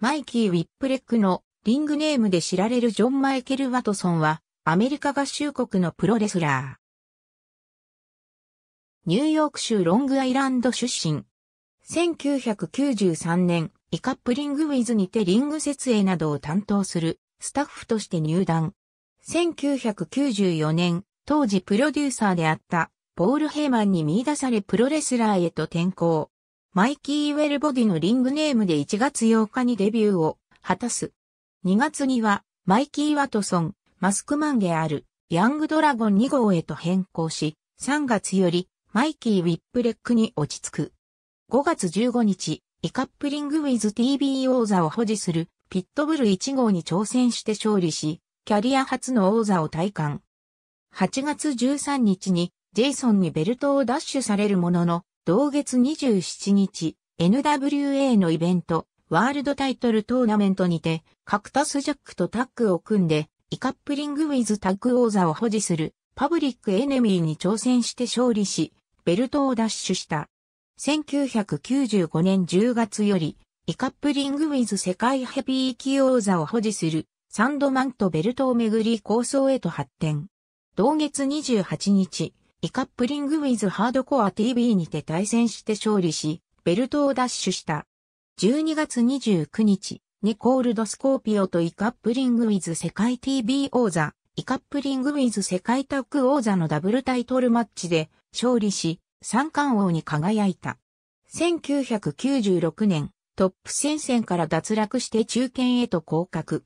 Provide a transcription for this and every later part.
マイキー・ウィップレックのリングネームで知られるジョン・マイケル・ワトソンは、アメリカ合衆国のプロレスラー。ニューヨーク州ロングアイランド出身。1993年、イカップリングウィズにてリング設営などを担当するスタッフとして入団。1994年、当時プロデューサーであったポール・ヘイマンに見出されプロレスラーへと転向。マイキー・ウェルボディのリングネームで1月8日にデビューを果たす。2月には、マイキー・ワトソン、マスクマンである、ヤングドラゴン2号へと変更し、3月より、マイキー・ウィップレックに落ち着く。5月15日、イカップリング・ウィズ TV 王座を保持する、ピットブル1号に挑戦して勝利し、キャリア初の王座を体感。8月13日に、ジェイソンにベルトを奪取されるものの、同月27日、NWA のイベント、ワールドタイトルトーナメントにて、カクタスジャックとタッグを組んで、イカップリングウィズタッグ王座を保持する、パブリックエネミーに挑戦して勝利し、ベルトを奪取した。1995年10月より、イカップリングウィズ世界ヘビー級王座を保持する、サンドマンとベルトをめぐり構想へと発展。同月28日、イカップリングウィズハードコア TV にて対戦して勝利し、ベルトを奪取した。12月29日、ニコールドスコーピオとイカップリングウィズ世界 TV 王座、イカップリングウィズ世界タッグ王座のダブルタイトルマッチで勝利し、三冠王に輝いた。1996年、トップ戦線から脱落して中堅へと降格。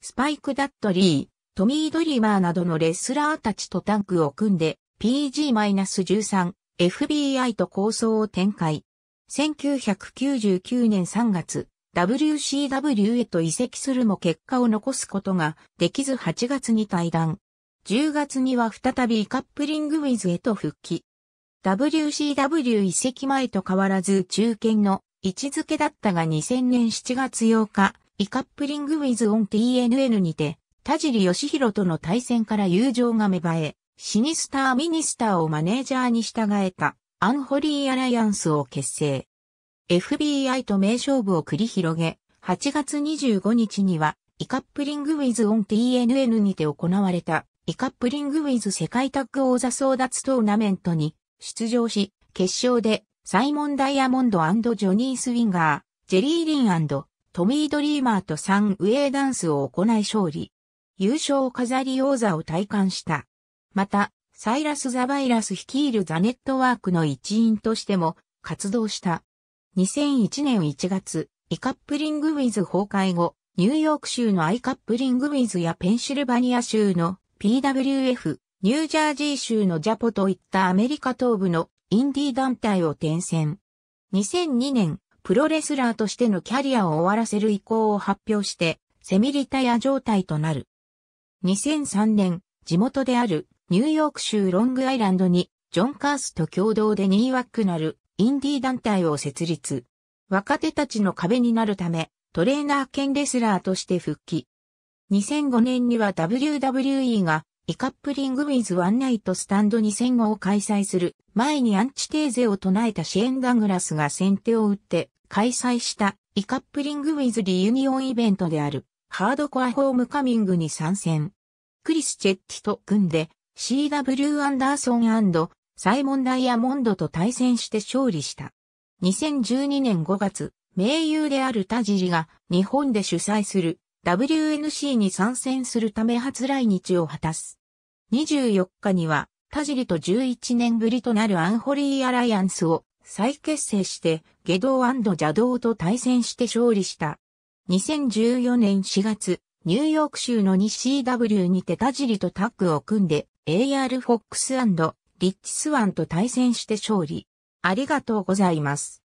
スパイク・ダットリー、トミー・ドリーマーなどのレスラーたちとタッグを組んで、PG-13、FBI と構想を展開。1999年3月、WCW へと移籍するも結果を残すことができず8月に退団。10月には再びカップリングウィズへと復帰。WCW 移籍前と変わらず中堅の位置づけだったが2000年7月8日、イカップリングウィズオン TNN にて、田尻義弘との対戦から友情が芽生え、シニスター・ミニスターをマネージャーに従えたアンホリー・アライアンスを結成。FBI と名勝負を繰り広げ、8月25日には、イカップリング・ウィズ・オン・ TNN にて行われた、イカップリング・ウィズ世界タッグ王座争奪トーナメントに出場し、決勝で、サイモン・ダイヤモンドジョニー・スウィンガー、ジェリー・リントミー・ドリーマーとサン・ウェイ・ダンスを行い勝利。優勝を飾り王座を体感した。また、サイラス・ザ・バイラス率いるザ・ネットワークの一員としても活動した。2001年1月、イカップリング・ウィズ崩壊後、ニューヨーク州のアイカップリング・ウィズやペンシルバニア州の PWF、ニュージャージー州のジャポといったアメリカ東部のインディー団体を転戦。2002年、プロレスラーとしてのキャリアを終わらせる意向を発表して、セミリタヤ状態となる。2003年、地元であるニューヨーク州ロングアイランドに、ジョン・カースと共同でニーワックなるインディー団体を設立。若手たちの壁になるため、トレーナー兼レスラーとして復帰。2005年には WWE がイカップリングウィズワンナイトスタンド2005を開催する前にアンチテーゼを唱えたシェーン・ダグラスが先手を打って開催したイカップリングウィズリユニオンイベントであるハードコアホームカミングに参戦。クリス・チェッティと組んで CW アンダーソンサイモン・ダイヤモンドと対戦して勝利した。2012年5月、盟友である田尻が日本で主催する WNC に参戦するため初来日を果たす。24日には田尻と11年ぶりとなるアンホリー・アライアンスを再結成してゲジャ邪道と対戦して勝利した。2014年4月、ニューヨーク州の 2CW にて田尻とタッグを組んで AR フォックスリッチスワンと対戦して勝利。ありがとうございます。